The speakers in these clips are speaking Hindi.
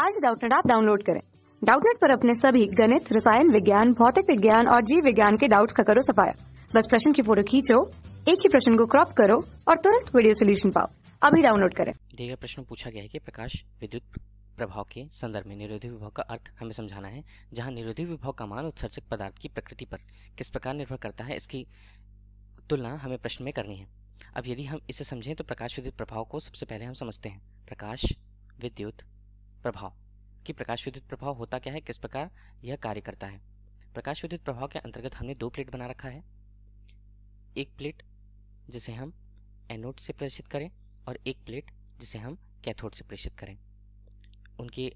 आज डाउटनेट आप डाउनलोड करें डाउटनेट पर अपने सभी गणित रसायन विज्ञान भौतिक विज्ञान और जीव विज्ञान के डाउट्स का करो सफाया बस प्रश्न की फोटो खींचो एक ही प्रश्न को क्रॉप करो और तुरंत वीडियो सोल्यूशन पाओ अभी डाउनलोड करें देखिए प्रश्न पूछा गया है कि प्रकाश विद्युत प्रभाव के संदर्भ में निरोधी विभाव का अर्थ हमें समझाना है जहाँ निरोधी विभाव का मान उत्सर्जक पदार्थ की प्रकृति पर किस प्रकार निर्भर करता है इसकी तुलना हमें प्रश्न में करनी है अब यदि हम इसे समझें तो प्रकाश विद्युत प्रभाव को सबसे पहले हम समझते हैं प्रकाश विद्युत प्रभाव कि प्रकाश विद्युत प्रभाव होता क्या है किस प्रकार यह कार्य करता है प्रकाश विद्युत प्रभाव के अंतर्गत हमने दो प्लेट बना रखा है एक प्लेट जिसे हम एनोड से प्रेषित करें और एक प्लेट जिसे हम कैथोड से प्रेषित करें उनके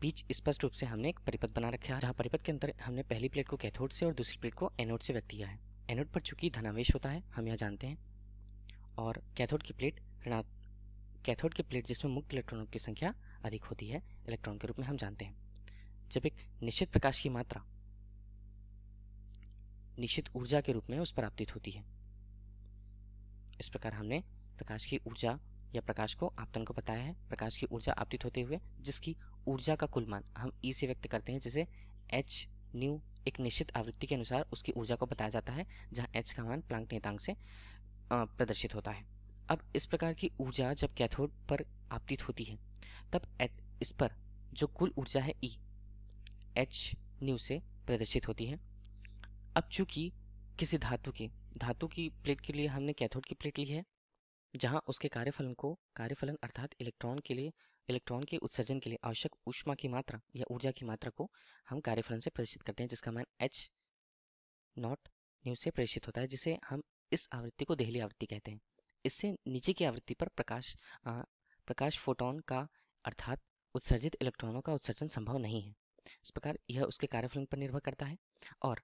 बीच स्पष्ट रूप से हमने एक परिपथ बना रखा है जहाँ परिपथ के अंदर हमने पहली प्लेट को कैथोड से और दूसरी प्लेट को एनोड से व्यक्त किया है एनोड पर चूंकि धनावेश होता है हम यह जानते हैं और कैथोड की प्लेट कैथोड की प्लेट जिसमें मुक्त इलेक्ट्रॉनों की संख्या अधिक होती है इलेक्ट्रॉन के रूप में हम जानते हैं जब एक निश्चित प्रकाश की मात्रा निश्चित ऊर्जा के रूप में उस पर आपतित होती है इस प्रकार हमने प्रकाश की ऊर्जा या प्रकाश को आपतन को बताया है प्रकाश की ऊर्जा आपतित होते हुए जिसकी ऊर्जा का कुल मान हम ई e से व्यक्त करते हैं जिसे एच न्यू एक निश्चित आवृत्ति के अनुसार उसकी ऊर्जा को बताया जाता है जहां एच का मान प्लांक नियतांक से प्रदर्शित होता है अब इस प्रकार की ऊर्जा जब कैथोड पर आपतित होती है तब इस पर जो कुल ऊर्जा है ई e, एच न्यू से प्रदर्शित होती है अब चूंकि किसी धातु के धातु की प्लेट के लिए हमने कैथोड की प्लेट ली है जहां उसके कार्यफलन को कार्यफलन अर्थात इलेक्ट्रॉन के लिए इलेक्ट्रॉन के उत्सर्जन के लिए आवश्यक ऊष्मा की मात्रा या ऊर्जा की मात्रा को हम कार्यफलन से प्रदर्शित करते हैं जिसका मान एच नॉट न्यू से प्रेषित होता है जिसे हम इस आवृत्ति को दहली आवृत्ति कहते हैं इससे नीचे की आवृत्ति पर प्रकाश आ, प्रकाश फोटोन का अर्थात उत्सर्जित इलेक्ट्रॉनों का उत्सर्जन संभव नहीं है इस प्रकार यह उसके कार्यफलन पर निर्भर करता है और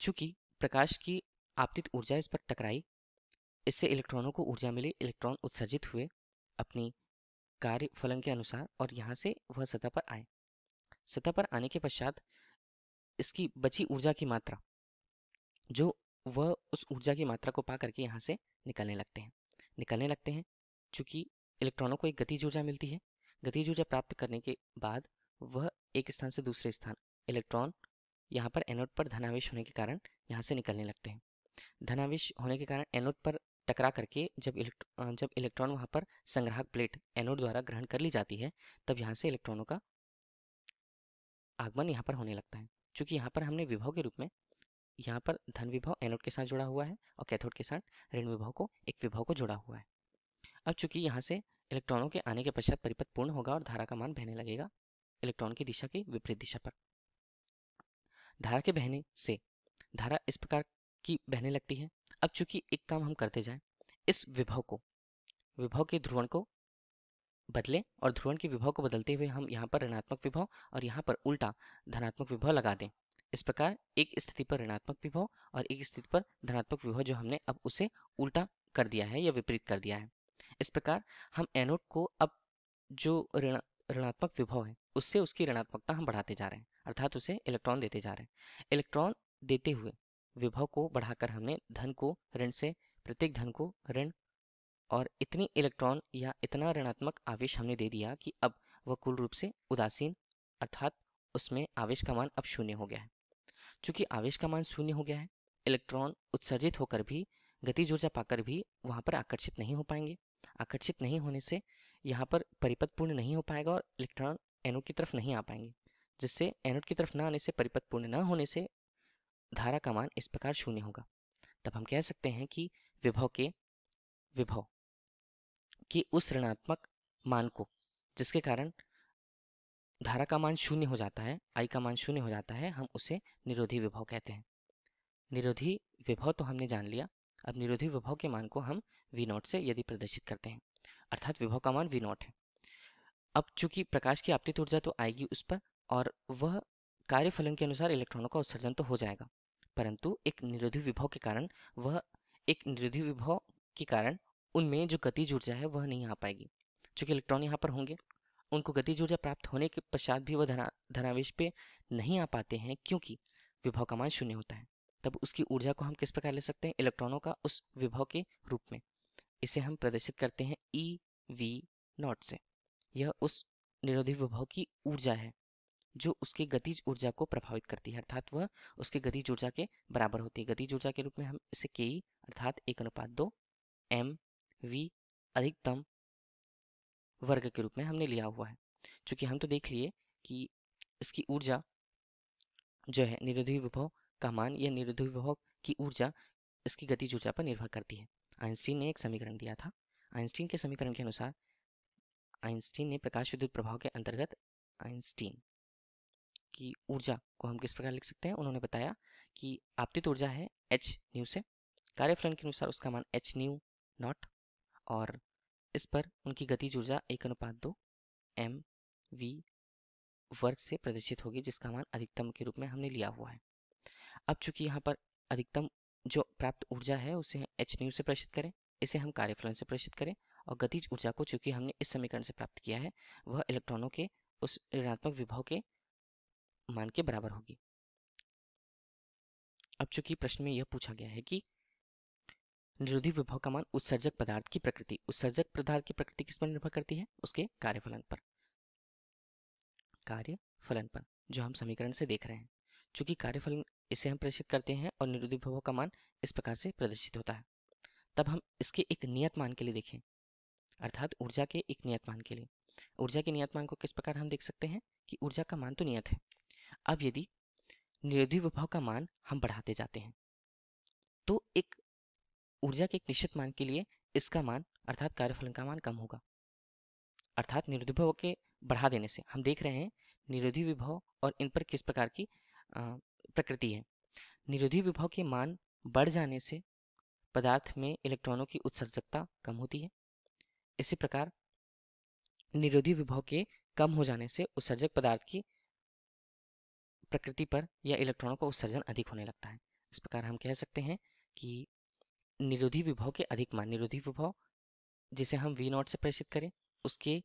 चूंकि प्रकाश की आपतित ऊर्जा इस पर टकराई इससे इलेक्ट्रॉनों को ऊर्जा मिली इलेक्ट्रॉन उत्सर्जित हुए अपनी कार्य फलन के अनुसार और यहाँ से वह सतह पर आए सतह पर आने के पश्चात इसकी बची ऊर्जा की मात्रा जो वह उस ऊर्जा की मात्रा को पा करके यहाँ से निकलने लगते हैं निकलने लगते हैं चूँकि इलेक्ट्रॉनों को एक गतिज ऊर्जा मिलती है गतिज ऊर्जा प्राप्त करने के बाद वह एक स्थान से दूसरे स्थान इलेक्ट्रॉन यहाँ पर एनोड पर धनावेश होने के कारण यहाँ से निकलने लगते हैं धनावेश होने के कारण एनोड पर टकरा करके जब इलेक्ट्रॉन जब इलेक्ट्रॉन वहाँ पर संग्राहक प्लेट एनोड द्वारा ग्रहण कर ली जाती है तब यहाँ से इलेक्ट्रॉनों का आगमन यहाँ पर होने लगता है चूंकि यहाँ पर हमने विभव के रूप में यहाँ पर धन विभाव एनोड के साथ जुड़ा हुआ है और कैथोड के साथ ऋण विभाव को एक विभाव को जुड़ा हुआ है अब चूंकि यहाँ से इलेक्ट्रॉनों के आने के पश्चात परिपथ पूर्ण होगा और धारा का मान बहने लगेगा इलेक्ट्रॉन की दिशा की विपरीत दिशा पर धारा के बहने से धारा इस प्रकार की बहने लगती है अब चूंकि एक काम हम करते जाए इस विभव को विभव के ध्रुवण को बदले और ध्रुवण के विभव को बदलते हुए हम यहाँ पर ऋणात्मक विभव और यहाँ पर उल्टा धनात्मक विभव लगा दें इस प्रकार एक स्थिति पर ऋणात्मक विभव और एक स्थिति पर धनात्मक विभव जो हमने अब उसे उल्टा कर दिया है या विपरीत कर दिया है इस प्रकार हम एनोड को अब जो ऋण ऋणात्मक विभव है उससे उसकी ऋणात्मकता हम बढ़ाते जा रहे हैं अर्थात उसे इलेक्ट्रॉन देते जा रहे हैं इलेक्ट्रॉन देते हुए विभव को बढ़ाकर हमने धन को ऋण से प्रत्येक धन को ऋण और इतनी इलेक्ट्रॉन या इतना ऋणात्मक आवेश हमने दे दिया कि अब वह कुल रूप से उदासीन अर्थात उसमें आवेश का मान अब शून्य हो गया है चूंकि आवेश का मान शून्य हो गया है इलेक्ट्रॉन उत्सर्जित होकर भी गतिज ऊर्जा पाकर भी वहाँ पर आकर्षित नहीं हो पाएंगे आकर्षित नहीं होने से यहाँ पर परिपथ पूर्ण नहीं हो पाएगा और इलेक्ट्रॉन एनोड की तरफ नहीं आ पाएंगे जिससे एनोड की तरफ ना आने से परिपथ पूर्ण ना होने से धारा का मान इस प्रकार शून्य होगा तब हम कह सकते हैं कि विभव के विभव के उस ऋणात्मक मान को जिसके कारण धारा का मान शून्य हो जाता है आई का मान शून्य हो जाता है हम उसे निरोधी विभव कहते हैं निरोधी विभव तो हमने जान लिया अब निरोधी विभव के मान को हम वी नॉट से यदि प्रदर्शित करते हैं अर्थात विभव का मान वी नॉट है अब चूंकि प्रकाश की आपतित ऊर्जा तो आएगी उस पर और वह कार्यफलन के अनुसार इलेक्ट्रॉनों का उत्सर्जन तो हो जाएगा परंतु एक निरोधी विभव के कारण वह एक निरोधी विभव के कारण उनमें जो गतिज ऊर्जा है वह नहीं आ पाएगी चूंकि इलेक्ट्रॉन यहाँ पर होंगे उनको गतिज ऊर्जा प्राप्त होने के पश्चात भी वह धना धनावेश पे नहीं आ पाते हैं क्योंकि विभव का मान शून्य होता है तब उसकी ऊर्जा को हम किस प्रकार ले सकते हैं इलेक्ट्रॉनों का उस विभव के रूप में इसे हम प्रदर्शित करते हैं ई e वी नॉट से यह उस निरोधी विभव की ऊर्जा है जो उसके गतिज ऊर्जा को प्रभावित करती है अर्थात वह उसके गतिज ऊर्जा के बराबर होती है गतिज ऊर्जा के रूप में हम इसे के e अर्थात एक अनुपात दो एम वी अधिकतम वर्ग के रूप में हमने लिया हुआ है चूँकि हम तो देख लिए कि इसकी ऊर्जा जो है निरोधी विभव का मान या निरोधी विभव की ऊर्जा इसकी गतिज ऊर्जा पर निर्भर करती है आइंस्टीन ने एक समीकरण दिया था आइंस्टीन के समीकरण के अनुसार आइंस्टीन ने प्रकाश विद्युत प्रभाव के अंतर्गत आइंस्टीन की ऊर्जा को हम किस प्रकार लिख सकते हैं उन्होंने बताया कि आपतित ऊर्जा है एच न्यू से कार्यफलन के अनुसार उसका मान एच न्यू नॉट और इस पर उनकी गतिज ऊर्जा एक अनुपात दो एम वी वर्ग से प्रदर्शित होगी जिसका मान अधिकतम के रूप में हमने लिया हुआ है अब चूंकि यहाँ पर अधिकतम जो प्राप्त ऊर्जा है उसे एच न्यू से प्रदर्शित करें इसे हम कार्यफलन से प्रदर्शित करें और गतिज ऊर्जा को चूंकि हमने इस समीकरण से प्राप्त किया है वह इलेक्ट्रॉनों के उस ऋणात्मक विभव के मान के बराबर होगी अब चूंकि प्रश्न में यह पूछा गया है कि निरोधी विभव का मान उत्सर्जक पदार्थ की प्रकृति उत्सर्जक पदार्थ की प्रकृति किस पर निर्भर करती है उसके कार्यफलन पर कार्य फलन पर जो हम समीकरण से देख रहे हैं चूंकि कार्यफलन इसे हम प्रदर्शित करते हैं और निरोधी विभव का मान इस प्रकार से प्रदर्शित होता है तब हम इसके एक नियत मान के लिए देखें अर्थात ऊर्जा के एक नियत मान के लिए ऊर्जा के नियत मान को किस प्रकार हम देख सकते हैं कि ऊर्जा का मान तो नियत है अब यदि निरोधी विभव का मान हम बढ़ाते जाते हैं तो एक ऊर्जा के एक निश्चित मान के लिए इसका मान अर्थात कार्यफलन का मान कम होगा अर्थात निरुद्विभव के बढ़ा देने से हम देख रहे हैं निरोधी विभव और इन पर किस प्रकार की प्रकृति है निरोधी विभव के मान बढ़ जाने से पदार्थ में इलेक्ट्रॉनों की उत्सर्जकता कम होती है इसी प्रकार निरोधी विभव के कम हो जाने से उत्सर्जक पदार्थ की प्रकृति पर या इलेक्ट्रॉनों का उत्सर्जन अधिक होने लगता है इस प्रकार हम कह सकते हैं कि निरोधी विभव के अधिक मान निरोधी विभव जिसे हम वी नॉट से प्रेषित करें उसके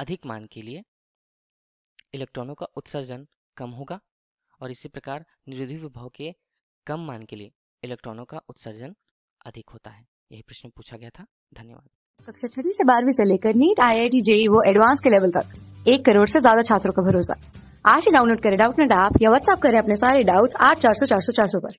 अधिक मान के लिए इलेक्ट्रॉनों का उत्सर्जन कम होगा और इसी प्रकार निरोधी विभव के कम मान के लिए इलेक्ट्रॉनों का उत्सर्जन अधिक होता है यही प्रश्न पूछा गया था धन्यवाद कक्षा छठी से बारहवीं से लेकर NEET I I T JEE वो एडवांस के लेवल तक एक करोड़ से ज्यादा छात्रों का भरोसा आज ही डाउनलोड करें डाउट नेट ऐप या व्हाट्सएप करें अपने सारे डाउट्स आठ चार सौ चार सौ चार सौ पर